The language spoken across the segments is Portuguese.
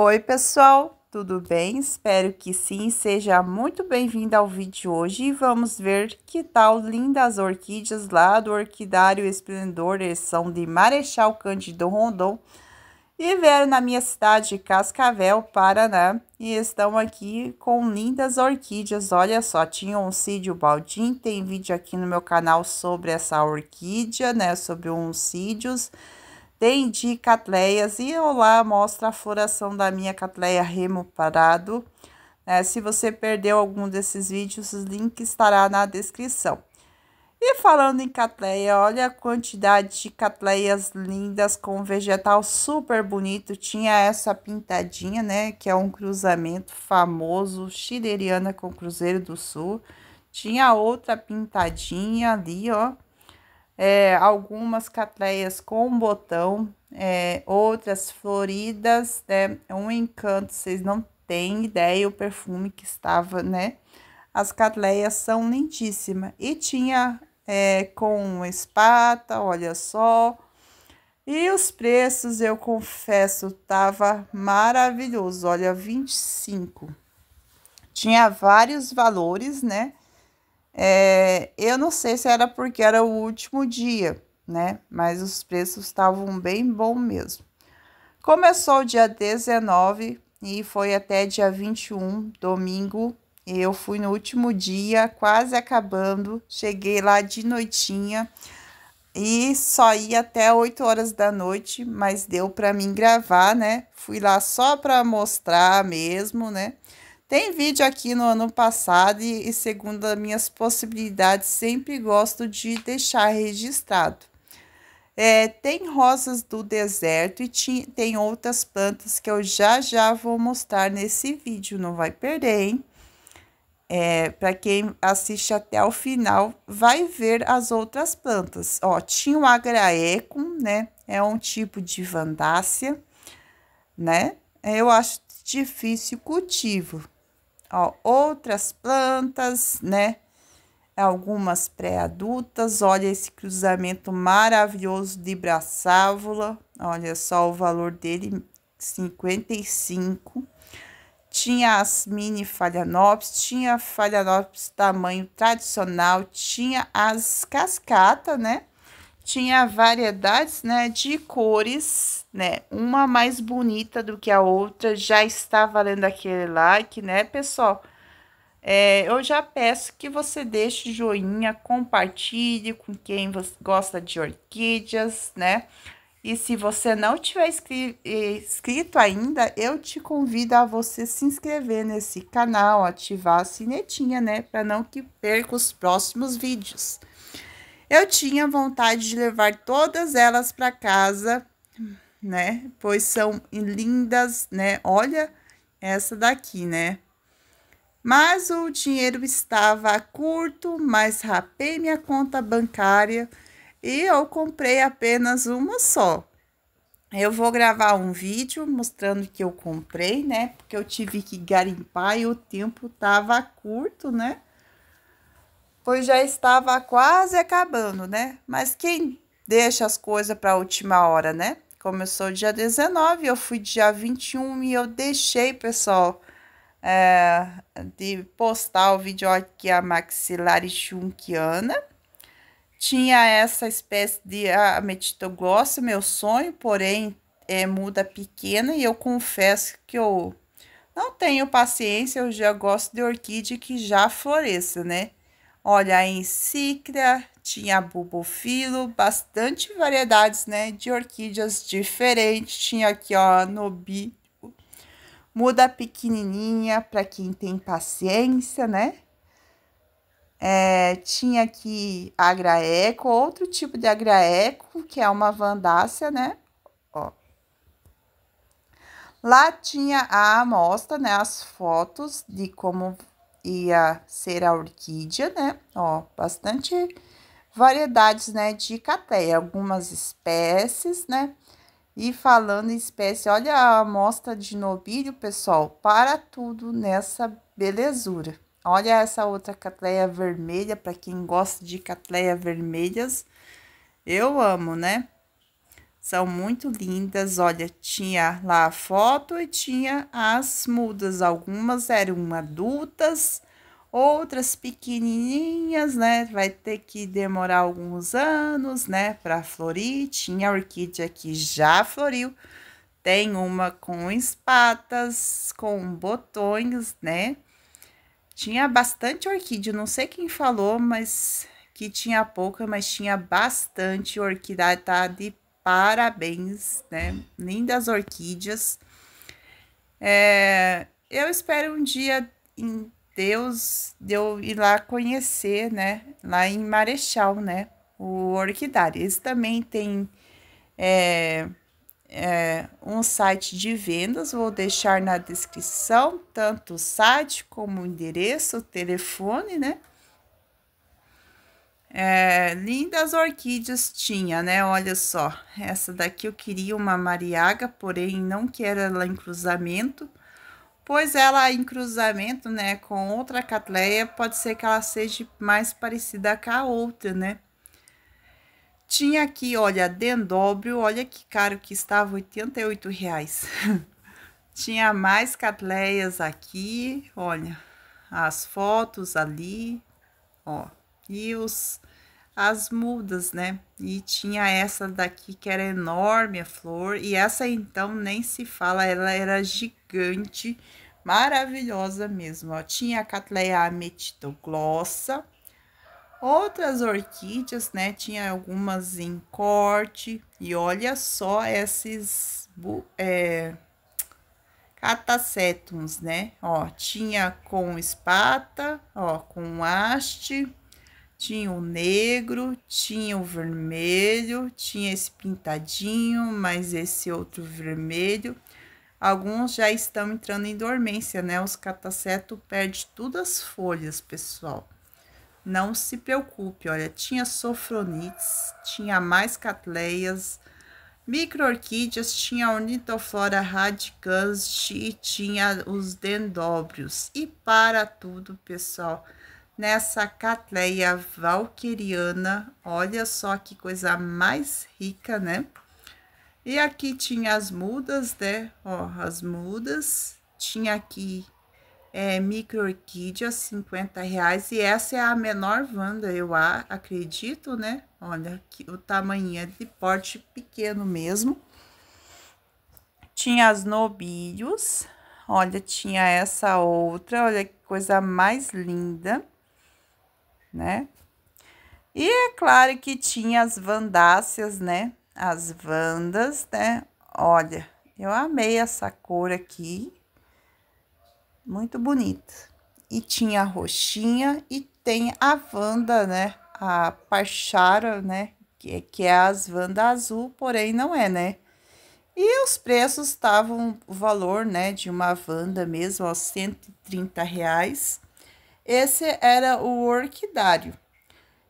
Oi, pessoal, tudo bem? Espero que sim. Seja muito bem-vindo ao vídeo de hoje e vamos ver que tal lindas orquídeas lá do Orquidário Esplendor, eles são de Marechal Cândido Rondon e vieram na minha cidade de Cascavel, Paraná, e estão aqui com lindas orquídeas. Olha só, tinha um sídio baldim, tem vídeo aqui no meu canal sobre essa orquídea, né, sobre uns sídios de catleias e eu lá mostro a floração da minha catleia remo parado. É, se você perdeu algum desses vídeos, o link estará na descrição. E falando em catleia, olha a quantidade de catleias lindas com vegetal super bonito. Tinha essa pintadinha, né, que é um cruzamento famoso, chileriana com Cruzeiro do Sul. Tinha outra pintadinha ali, ó, é, algumas catleias com botão, é, outras floridas, né? Um encanto, vocês não têm ideia o perfume que estava, né? As catleias são lindíssimas. E tinha é, com espata, olha só. E os preços, eu confesso, tava maravilhoso. Olha, 25. Tinha vários valores, né? É, eu não sei se era porque era o último dia, né? Mas os preços estavam bem bom mesmo. Começou dia 19 e foi até dia 21, domingo. Eu fui no último dia, quase acabando. Cheguei lá de noitinha e só ia até 8 horas da noite, mas deu para mim gravar, né? Fui lá só para mostrar mesmo, né? Tem vídeo aqui no ano passado e, e segundo as minhas possibilidades, sempre gosto de deixar registrado. É, tem rosas do deserto e ti, tem outras plantas que eu já já vou mostrar nesse vídeo, não vai perder, hein? É, Para quem assiste até o final, vai ver as outras plantas. Ó, tinha o agraecum, né? É um tipo de vandácia, né? É, eu acho difícil cultivo, Ó, outras plantas, né? Algumas pré-adultas. Olha esse cruzamento maravilhoso de braçávola. Olha só o valor dele, 55. Tinha as mini falhanops, tinha falhanops tamanho tradicional, tinha as cascata, né? tinha variedades, né, de cores, né, uma mais bonita do que a outra, já está valendo aquele like, né, pessoal? É, eu já peço que você deixe joinha, compartilhe com quem gosta de orquídeas, né? E se você não tiver inscrito ainda, eu te convido a você se inscrever nesse canal, ativar a sinetinha, né? Para não que perca os próximos vídeos. Eu tinha vontade de levar todas elas para casa, né? Pois são lindas, né? Olha essa daqui, né? Mas o dinheiro estava curto, mas rapei minha conta bancária e eu comprei apenas uma só. Eu vou gravar um vídeo mostrando que eu comprei, né? Porque eu tive que garimpar e o tempo tava curto, né? pois já estava quase acabando, né? Mas quem deixa as coisas para a última hora, né? Começou dia 19, eu fui dia 21 e eu deixei, pessoal, é, de postar o vídeo aqui a maxilaris chunkiana. Tinha essa espécie de ametitoglossa, ah, meu sonho, porém é muda pequena e eu confesso que eu não tenho paciência, eu já gosto de orquídea que já floresça, né? Olha, a Cicra tinha Bubofilo, bastante variedades, né, de orquídeas diferentes. Tinha aqui, ó, nobi, muda pequenininha para quem tem paciência, né? É, tinha aqui agraeco, outro tipo de agraeco, que é uma vandácea, né? Ó. Lá tinha a amostra, né? As fotos de como ia ser a orquídea, né? Ó, bastante variedades, né, de catéia, algumas espécies, né? E falando em espécie, olha a amostra de nobilho, pessoal, para tudo nessa belezura. Olha essa outra catéia vermelha, para quem gosta de catéia vermelhas, eu amo, né? São muito lindas. Olha, tinha lá a foto e tinha as mudas. Algumas eram adultas, outras pequenininhas, né? Vai ter que demorar alguns anos, né, para florir. Tinha a orquídea que já floriu. Tem uma com espatas, com botões, né? Tinha bastante orquídea, não sei quem falou, mas que tinha pouca, mas tinha bastante orquídea, tá de parabéns, né? Lindas orquídeas. É, eu espero um dia em Deus de eu ir lá conhecer, né? Lá em Marechal, né? O orquidário. Eles também têm é, é, um site de vendas, vou deixar na descrição, tanto o site como o endereço, o telefone, né? É, lindas orquídeas tinha, né? Olha só, essa daqui eu queria uma mariaga, porém não quero ela em cruzamento, pois ela em cruzamento, né, com outra catleia, pode ser que ela seja mais parecida com a outra, né? Tinha aqui, olha, dendóbrio, olha que caro que estava, 88 reais. tinha mais catleias aqui, olha, as fotos ali, ó e os as mudas, né? E tinha essa daqui que era enorme a flor, e essa então nem se fala, ela era gigante, maravilhosa mesmo. Ó. Tinha a Catleia ametidoglossa, outras orquídeas, né? Tinha algumas em corte, e olha só esses é, catacétums, né? Ó, tinha com espata, ó, com haste tinha o negro, tinha o vermelho, tinha esse pintadinho, mas esse outro vermelho. Alguns já estão entrando em dormência, né? Os cataceto perde todas as folhas, pessoal. Não se preocupe, olha, tinha sofronites, tinha mais catleias, microorquídeas, tinha ornitoflora radicans e tinha os dendóbrios. E para tudo, pessoal, nessa catleia valqueriana. Olha só que coisa mais rica, né? E aqui tinha as mudas, né? Ó, as mudas. Tinha aqui é, micro-orquídea, 50 reais. E essa é a menor Wanda, eu acredito, né? Olha aqui, o tamanho é de porte pequeno mesmo. Tinha as nobilhos. Olha, tinha essa outra. Olha que coisa mais linda né? E é claro que tinha as vandáceas, né? As vandas, né? Olha, eu amei essa cor aqui. Muito bonita. E tinha a roxinha e tem a vanda, né? A parchara, né? Que, que é as vanda azul, porém não é, né? E os preços estavam, o valor, né, de uma vanda mesmo, aos 130 reais. Esse era o orquidário.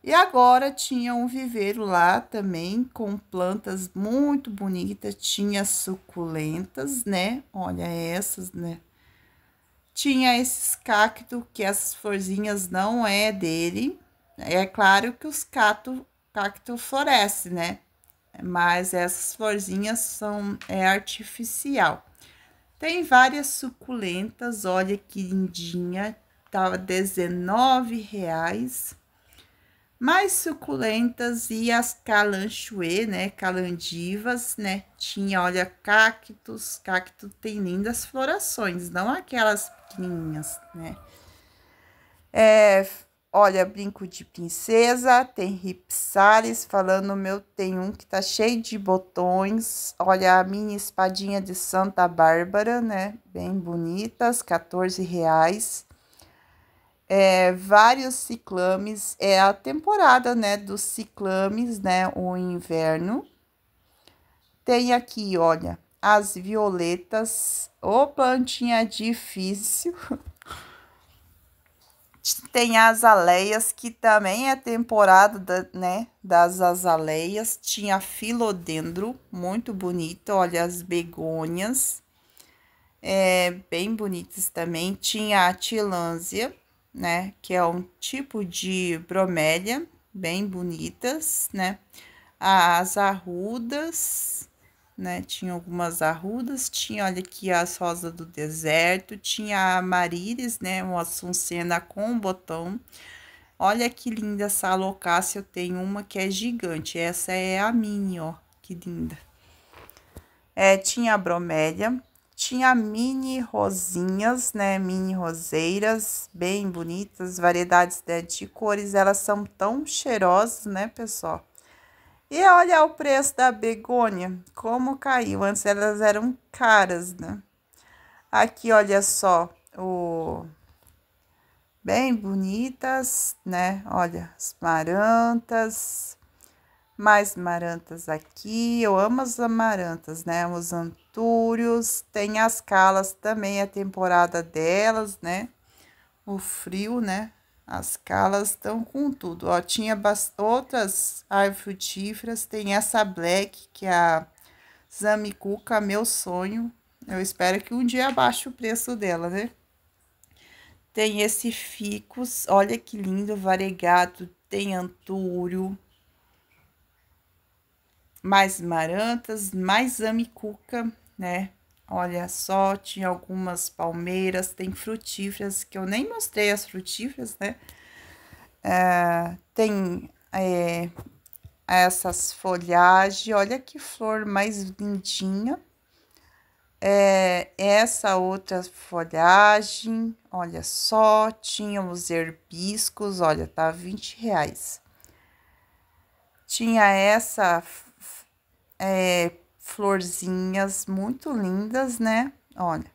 E agora tinha um viveiro lá também com plantas muito bonitas, tinha suculentas, né? Olha essas, né? Tinha esses cactos que as florzinhas não é dele. É claro que os cacto, cacto floresce, né? Mas essas florzinhas são é artificial. Tem várias suculentas, olha que lindinha, estava reais Mais suculentas e as calanchoe, né, calandivas, né, tinha, olha, cactos, cacto tem lindas florações, não aquelas pequenininhas, né. É, olha, brinco de princesa, tem ripsalis, falando meu, tem um que tá cheio de botões, olha, a minha espadinha de Santa Bárbara, né, bem bonitas, 14 reais é, vários ciclames. É a temporada, né, dos ciclames, né, o inverno. Tem aqui, olha, as violetas. Ô, plantinha difícil. Tem as azaleias, que também é temporada, da, né, das azaleias. Tinha filodendro, muito bonito. Olha, as begônias. É, bem bonitas também. Tinha a tilânsia né? Que é um tipo de bromélia, bem bonitas, né? As arrudas, né? Tinha algumas arrudas, tinha, olha aqui, as rosas do deserto, tinha a maríris, né? Uma açucena com botão. Olha que linda essa alocácia, eu tenho uma que é gigante, essa é a minha, ó, que linda. É, tinha a bromélia, tinha mini rosinhas, né? Mini roseiras, bem bonitas, variedades né, de cores. Elas são tão cheirosas, né, pessoal? E olha o preço da begônia, como caiu. Antes elas eram caras, né? Aqui, olha só, o... Bem bonitas, né? Olha, as marantas mais marantas aqui. Eu amo as amarantas, né? Os antúrios, tem as calas também, a temporada delas, né? O frio, né? As calas estão com tudo. Ó, tinha outras árvores frutíferas. Tem essa black, que é a Zamicuca, meu sonho. Eu espero que um dia abaixe o preço dela, né? Tem esse ficus, olha que lindo, variegado. Tem antúrio, mais marantas, mais amicuca, né? Olha só, tinha algumas palmeiras, tem frutíferas, que eu nem mostrei as frutíferas, né? É, tem é, essas folhagens, olha que flor mais lindinha. É, essa outra folhagem, olha só, tinha os herbiscos, olha, tá 20 reais. Tinha essa é, florzinhas muito lindas, né? Olha,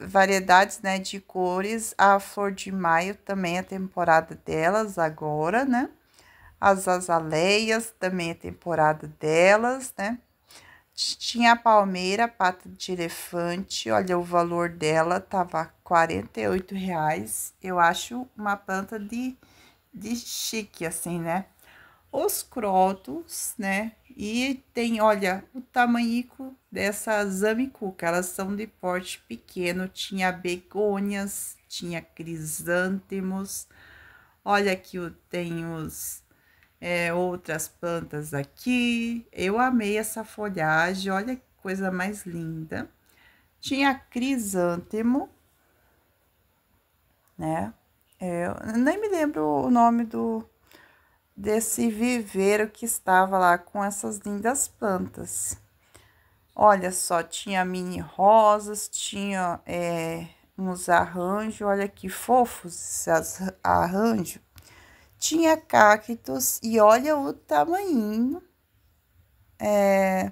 variedades, né, de cores. A flor de maio também é temporada delas agora, né? As azaleias também é temporada delas, né? Tinha a palmeira, pata de elefante, olha o valor dela, tava R$ reais. Eu acho uma planta de, de chique, assim, né? os crotos, né? E tem, olha, o tamanhico dessa zamicuca, elas são de porte pequeno, tinha begônias, tinha crisântemos, olha aqui tem os, é, outras plantas aqui, eu amei essa folhagem, olha que coisa mais linda. Tinha crisântemo, né? É, eu nem me lembro o nome do, desse viveiro que estava lá com essas lindas plantas. Olha só, tinha mini rosas, tinha é, uns arranjos, olha que fofos esses arranjos. Tinha cactos e olha o tamanho é,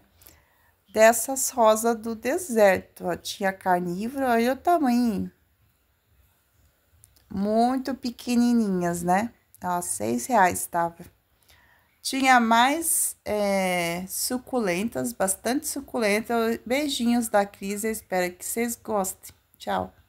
dessas rosas do deserto. Ó. Tinha carnívoro, olha o tamanho. Muito pequenininhas, né? Ó, seis reais estava. Tinha mais é, suculentas, bastante suculenta. Beijinhos da Cris, eu espero que vocês gostem. Tchau.